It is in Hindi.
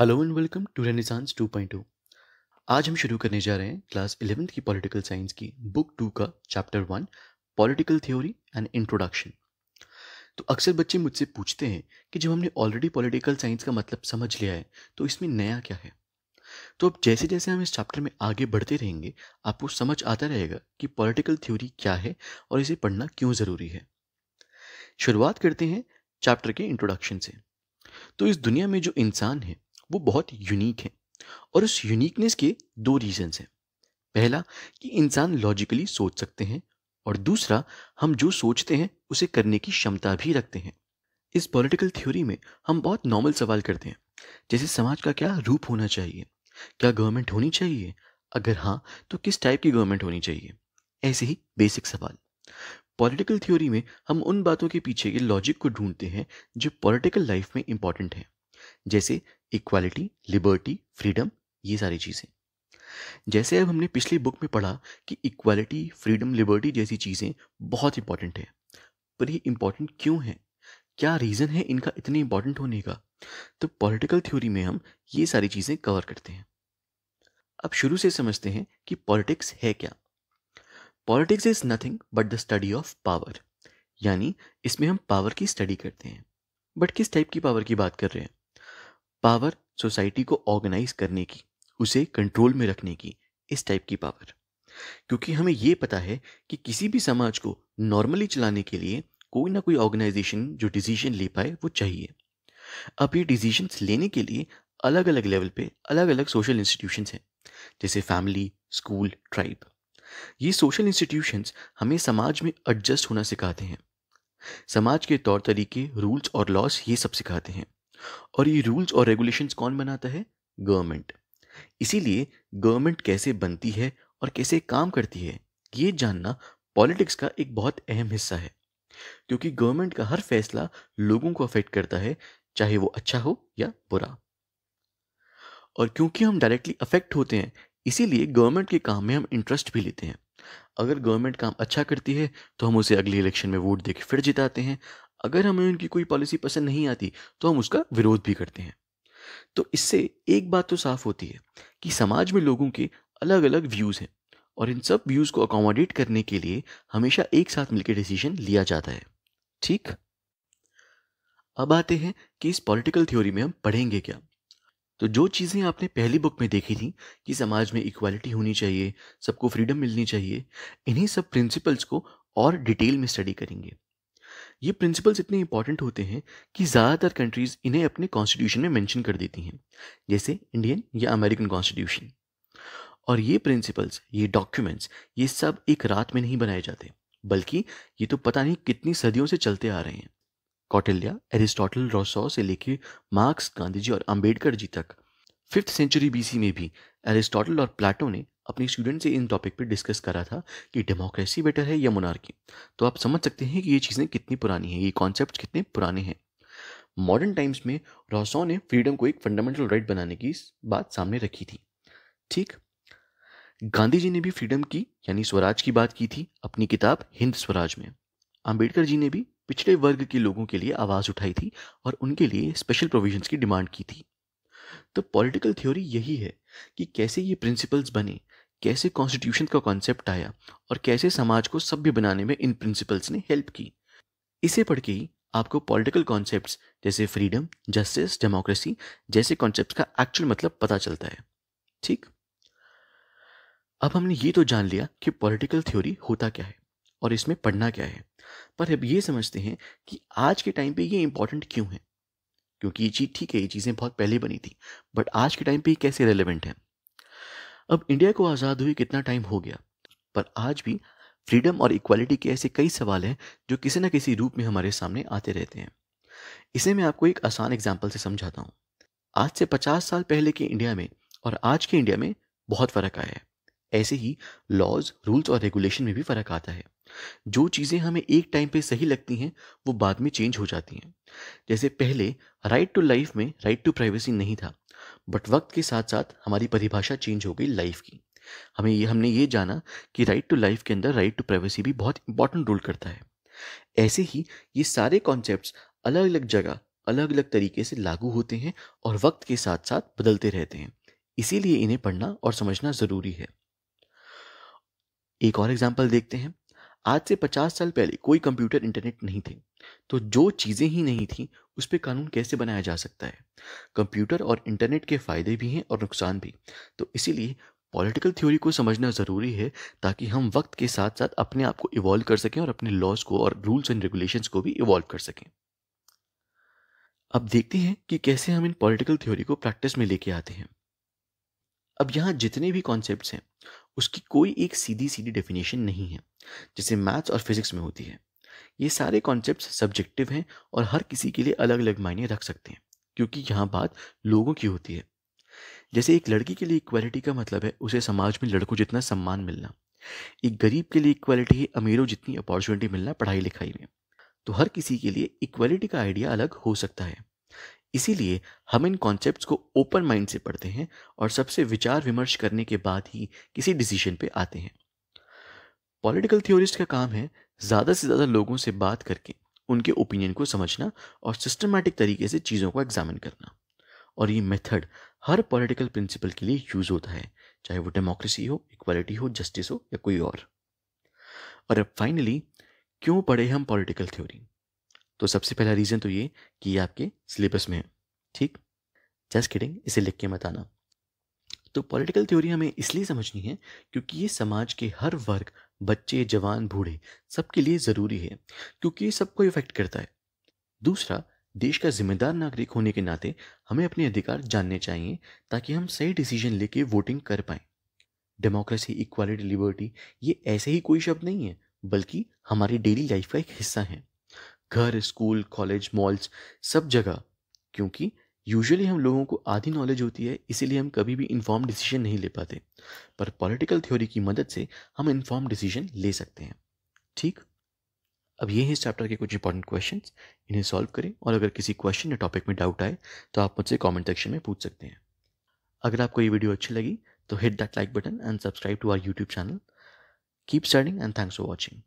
hello and welcome to Renaissance 2.0 आज हम शुरू करने जा रहे हैं क्लास इलेवेंथ की पॉलिटिकल साइंस की बुक टू का chapter one political theory and introduction तो अक्सर बच्चे मुझसे पूछते हैं कि जब हमने ऑलरेडी पॉलिटिकल साइंस का मतलब समझ लिया है तो इसमें नया क्या है तो अब जैसे जैसे हम इस चैप्टर में आगे बढ़ते रहेंगे आपको समझ आता रहेगा कि पॉलिटिकल थ्योरी क्या है और इसे पढ़ना क्यों ज़रूरी है शुरुआत करते हैं चैप्टर के इंट्रोडक्शन से तो इस दुनिया में जो इंसान है वो बहुत यूनिक है और उस यूनिकनेस के दो रीजंस हैं पहला कि इंसान लॉजिकली सोच सकते हैं और दूसरा हम जो सोचते हैं उसे करने की क्षमता भी रखते हैं इस पॉलिटिकल थ्योरी में हम बहुत नॉर्मल सवाल करते हैं जैसे समाज का क्या रूप होना चाहिए क्या गवर्नमेंट होनी चाहिए अगर हाँ तो किस टाइप की गवर्नमेंट होनी चाहिए ऐसे ही बेसिक सवाल पॉलिटिकल थ्योरी में हम उन बातों के पीछे के लॉजिक को ढूंढते हैं जो पॉलिटिकल लाइफ में इंपॉर्टेंट हैं जैसे इक्वालिटी लिबर्टी फ्रीडम ये सारी चीज़ें जैसे अब हमने पिछली बुक में पढ़ा कि इक्वालिटी फ्रीडम लिबर्टी जैसी चीज़ें बहुत इंपॉर्टेंट है पर ये इंपॉर्टेंट क्यों है क्या रीज़न है इनका इतने इंपॉर्टेंट होने का तो पॉलिटिकल थ्योरी में हम ये सारी चीज़ें कवर करते हैं अब शुरू से समझते हैं कि पॉलिटिक्स है क्या politics is nothing but the study of power यानी इसमें हम पावर की स्टडी करते हैं बट किस टाइप की पावर की बात कर रहे हैं पावर सोसाइटी को ऑर्गेनाइज करने की उसे कंट्रोल में रखने की इस टाइप की पावर क्योंकि हमें ये पता है कि किसी भी समाज को नॉर्मली चलाने के लिए कोई ना कोई ऑर्गेनाइजेशन जो डिसीजन ले पाए वो चाहिए अब ये डिसीजन लेने के लिए अलग अलग लेवल पे अलग अलग सोशल इंस्टीट्यूशंस हैं जैसे फैमिली स्कूल ट्राइब ये सोशल इंस्टीट्यूशंस हमें समाज में एडजस्ट होना सिखाते हैं समाज के तौर तरीके रूल्स और लॉस ये सब सिखाते हैं और ये रूल्स और रेगुलेशंस कौन बनाता है गवर्नमेंट इसीलिए गवर्नमेंट कैसे बनती है और कैसे काम करती है ये जानना पॉलिटिक्स का एक बहुत अहम हिस्सा है क्योंकि गवर्नमेंट का हर फैसला लोगों को अफेक्ट करता है चाहे वो अच्छा हो या बुरा और क्योंकि हम डायरेक्टली अफेक्ट होते हैं इसीलिए गवर्नमेंट के काम में हम इंटरेस्ट भी लेते हैं अगर गवर्नमेंट काम अच्छा करती है तो हम उसे अगले इलेक्शन में वोट देकर फिर जिताते हैं अगर हमें उनकी कोई पॉलिसी पसंद नहीं आती तो हम उसका विरोध भी करते हैं तो इससे एक बात तो साफ होती है कि समाज में लोगों के अलग अलग व्यूज़ हैं और इन सब व्यूज़ को अकोमोडेट करने के लिए हमेशा एक साथ मिलकर डिसीजन लिया जाता है ठीक अब आते हैं कि इस पॉलिटिकल थ्योरी में हम पढ़ेंगे क्या तो जो चीज़ें आपने पहली बुक में देखी थी कि समाज में इक्वालिटी होनी चाहिए सबको फ्रीडम मिलनी चाहिए इन्हीं सब प्रिंसिपल्स को और डिटेल में स्टडी करेंगे ये प्रिंसिपल्स इतने इंपॉर्टेंट होते हैं कि ज़्यादातर कंट्रीज़ इन्हें अपने कॉन्स्टिट्यूशन में मेंशन कर देती हैं जैसे इंडियन या अमेरिकन कॉन्स्टिट्यूशन और ये प्रिंसिपल्स ये डॉक्यूमेंट्स ये सब एक रात में नहीं बनाए जाते बल्कि ये तो पता नहीं कितनी सदियों से चलते आ रहे हैं कौटिल्या एरिस्टोटल रोसो से लेके मार्क्स गांधी जी और अंबेडकर जी तक फिफ्थ सेंचुरी बीसी में भी एरिस्टोटल और प्लाटो ने अपने स्टूडेंट से इन टॉपिक पे डिस्कस करा था कि डेमोक्रेसी बेटर है या मोनार्की तो आप समझ सकते हैं कि ये चीज़ें कितनी पुरानी हैं ये कॉन्सेप्ट कितने पुराने हैं मॉडर्न टाइम्स में रॉसो ने फ्रीडम को एक फंडामेंटल राइट बनाने की बात सामने रखी थी ठीक गांधी जी ने भी फ्रीडम की यानी स्वराज की बात की थी अपनी किताब हिंद स्वराज में अंबेडकर जी ने भी पिछड़े वर्ग के लोगों के लिए आवाज़ उठाई थी और उनके लिए स्पेशल प्रोविजंस की डिमांड की थी तो पॉलिटिकल थ्योरी यही है कि कैसे ये प्रिंसिपल्स बने कैसे कॉन्स्टिट्यूशन का कॉन्सेप्ट आया और कैसे समाज को सभ्य बनाने में इन प्रिंसिपल्स ने हेल्प की इसे पढ़ के आपको पॉलिटिकल कॉन्सेप्ट्स जैसे फ्रीडम जस्टिस डेमोक्रेसी जैसे कॉन्सेप्ट का एक्चुअल मतलब पता चलता है ठीक अब हमने ये तो जान लिया कि पॉलिटिकल थ्योरी होता क्या है और इसमें पढ़ना क्या है पर अब ये समझते हैं कि आज के टाइम पे ये इंपॉर्टेंट क्यों है क्योंकि ये चीज़ ठीक है ये चीज़ें बहुत पहले बनी थी बट आज के टाइम पे ये कैसे रेलिवेंट है अब इंडिया को आज़ाद हुए कितना टाइम हो गया पर आज भी फ्रीडम और इक्वालिटी के ऐसे कई सवाल हैं जो किसी न किसी रूप में हमारे सामने आते रहते हैं इसे मैं आपको एक आसान एग्जाम्पल से समझाता हूँ आज से पचास साल पहले के इंडिया में और आज के इंडिया में बहुत फ़र्क आया है ऐसे ही लॉज रूल्स और रेगुलेशन में भी फ़र्क आता है जो चीज़ें हमें एक टाइम पे सही लगती हैं वो बाद में चेंज हो जाती हैं जैसे पहले राइट टू लाइफ में राइट टू प्राइवेसी नहीं था बट वक्त के साथ साथ हमारी परिभाषा चेंज हो गई लाइफ की हमें ये हमने ये जाना कि राइट टू लाइफ के अंदर राइट टू प्राइवेसी भी बहुत इंपॉर्टेंट रोल करता है ऐसे ही ये सारे कॉन्सेप्ट अलग अलग जगह अलग अलग तरीके से लागू होते हैं और वक्त के साथ साथ बदलते रहते हैं इसीलिए इन्हें पढ़ना और समझना ज़रूरी है एक और एग्जाम्पल देखते हैं आज से पचास साल पहले कोई कंप्यूटर इंटरनेट नहीं थे तो जो चीज़ें ही नहीं थी उस पर कानून कैसे बनाया जा सकता है कंप्यूटर और इंटरनेट के फ़ायदे भी हैं और नुकसान भी तो इसीलिए पॉलिटिकल थ्योरी को समझना ज़रूरी है ताकि हम वक्त के साथ साथ अपने आप को इवॉल्व कर सकें और अपने लॉज को और रूल्स एंड रेगुलेशंस को भी इवॉल्व कर सकें अब देखते हैं कि कैसे हम इन पॉलिटिकल थ्योरी को प्रैक्टिस में लेके आते हैं अब यहाँ जितने भी कॉन्सेप्ट हैं उसकी कोई एक सीधी सीधी डेफिनेशन नहीं है जैसे मैथ्स और फिजिक्स में होती है ये सारे कॉन्सेप्ट सब्जेक्टिव हैं और हर किसी के लिए अलग अलग मायने रख सकते हैं क्योंकि यहाँ बात लोगों की होती है जैसे एक लड़की के लिए इक्वालिटी का मतलब है उसे समाज में लड़कों जितना सम्मान मिलना एक गरीब के लिए इक्वालिटी है अमीरों जितनी अपॉर्चुनिटी मिलना पढ़ाई लिखाई में तो हर किसी के लिए इक्वालिटी का आइडिया अलग हो सकता है इसीलिए हम इन कॉन्सेप्ट को ओपन माइंड से पढ़ते हैं और सबसे विचार विमर्श करने के बाद ही किसी डिसीजन पे आते हैं पॉलिटिकल थियोरिस्ट का काम है ज़्यादा से ज़्यादा लोगों से बात करके उनके ओपिनियन को समझना और सिस्टमेटिक तरीके से चीज़ों को एग्जामिन करना और ये मेथड हर पॉलिटिकल प्रिंसिपल के लिए यूज़ होता है चाहे वो डेमोक्रेसी हो इक्वालिटी हो जस्टिस हो या कोई और और अब फाइनली क्यों पढ़े हम पॉलिटिकल थ्योरी तो सबसे पहला रीज़न तो ये कि ये आपके सिलेबस में है ठीक जस्ट किडिंग इसे लिख के मत आना तो पॉलिटिकल थ्योरी हमें इसलिए समझनी है क्योंकि ये समाज के हर वर्ग बच्चे जवान बूढ़े सबके लिए ज़रूरी है क्योंकि ये सबको इफेक्ट करता है दूसरा देश का जिम्मेदार नागरिक होने के नाते हमें अपने अधिकार जानने चाहिए ताकि हम सही डिसीजन लेके वोटिंग कर पाए डेमोक्रेसी इक्वालिटी लिबर्टी ये ऐसे ही कोई शब्द नहीं है बल्कि हमारी डेली लाइफ का एक हिस्सा है घर स्कूल कॉलेज मॉल्स सब जगह क्योंकि यूजुअली हम लोगों को आधी नॉलेज होती है इसीलिए हम कभी भी इन्फॉर्म डिसीजन नहीं ले पाते पर पॉलिटिकल थ्योरी की मदद से हम इन्फॉर्म डिसीजन ले सकते हैं ठीक अब ये है इस चैप्टर के कुछ इंपॉर्टेंट क्वेश्चन इन्हें सॉल्व करें और अगर किसी क्वेश्चन या टॉपिक में डाउट आए तो आप मुझसे कॉमेंट सेक्शन में पूछ सकते हैं अगर आपको ये वीडियो अच्छी लगी तो hit that like button and subscribe to our YouTube channel keep studying and thanks for watching